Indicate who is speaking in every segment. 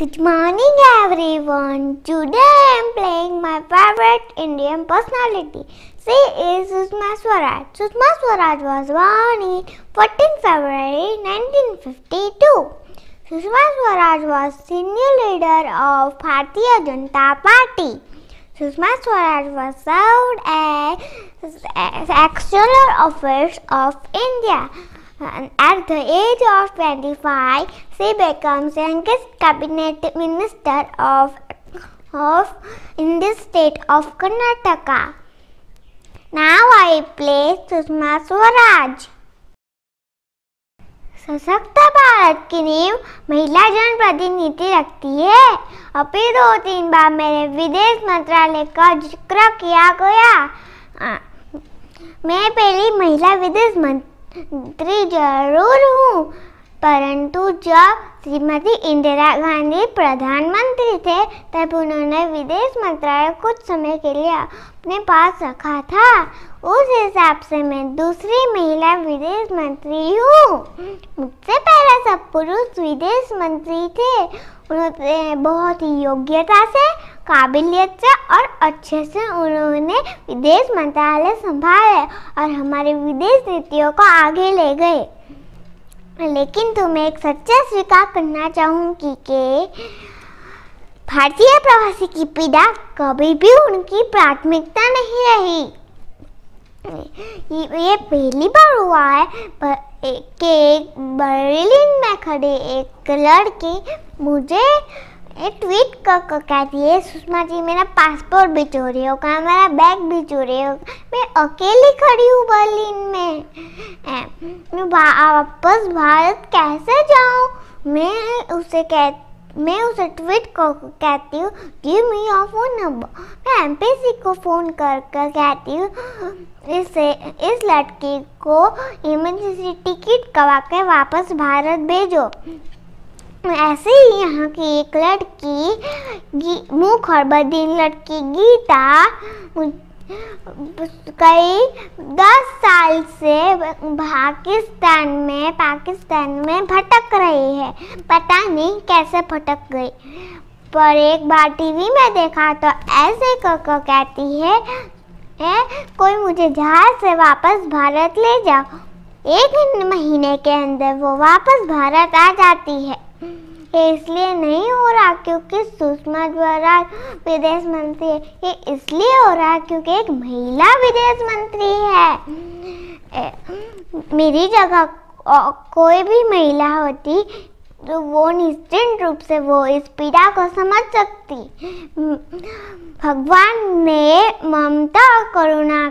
Speaker 1: Good morning everyone. Today I am playing my favorite Indian personality. She is Sushma Swaraj. Sushma Swaraj was born in 14 February 1952. Sushma Swaraj was senior leader of Bharatiya Janata Party. Sushma Swaraj was served as External Affairs of India. And At the age of 25, she becomes youngest cabinet minister of, of in the state of Karnataka. Now I play Sushma Swaraj. सशक्त भारत की नींव महिला जन प्रतिनिधि रखती है अभी दो तीन बार मेरे विदेश मंत्रालय का जिक्र किया गया मैं पहली महिला विदेश मंत्री मंत्री जरूर हूँ परंतु जब श्रीमती इंदिरा गांधी प्रधानमंत्री थे तब उन्होंने विदेश मंत्रालय कुछ समय के लिए अपने पास रखा था उस हिसाब से मैं दूसरी महिला विदेश मंत्री हूँ मुझसे पहले सब पुरुष विदेश मंत्री थे उन्होंने बहुत ही योग्यता से काबिलियत से और अच्छे से उन्होंने विदेश मंत्रालय संभाले और हमारे विदेश नीतियों को आगे ले गए लेकिन तुम्हें एक सच्चा स्वीकार करना चाहूँगी कि भारतीय प्रवासी की पीड़ा कभी भी उनकी प्राथमिकता नहीं रही ये पहली बार हुआ है कि एक बर्लिन में खड़े एक लड़के मुझे ट्वीट कक कहती है सुषमा जी मेरा पासपोर्ट भी चोरी होगा मेरा बैग भी चोरी होगा मैं अकेली खड़ी हूँ बर्लिन में मैं वापस भारत कैसे जाऊँ मैं उसे कह मैं उसे ट्वीट को कहती हूँ give me your phone number मैं एमपीसी को फ़ोन कर कर कहती हूँ इसे इस लड़की को इमरजेंसी टिकट करवा के वापस भारत भेजो ऐसे ही यहाँ की एक लड़की मुख और बदीन लड़की गीता कई दस साल से पाकिस्तान में पाकिस्तान में भटक रही है पता नहीं कैसे भटक गई पर एक बार टीवी में देखा तो ऐसे कोको कहती है, है कोई मुझे जहाज से वापस भारत ले जाओ एक महीने के अंदर वो वापस भारत आ जाती है इसलिए नहीं हो रहा क्योंकि सुषमा स्वराज विदेश मंत्री है ये इसलिए हो रहा क्योंकि एक महिला विदेश मंत्री है ए, मेरी जगह कोई भी महिला होती तो वो निश्चित रूप से वो इस पीड़ा को समझ सकती भगवान ने ममता और करुणा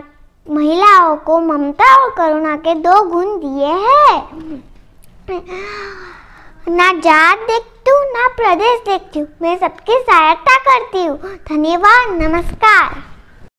Speaker 1: महिलाओं को ममता और करुणा के दो गुण दिए हैं ना जात देखती हूँ ना प्रदेश देखती हूँ मैं सबकी सहायता करती हूँ धन्यवाद नमस्कार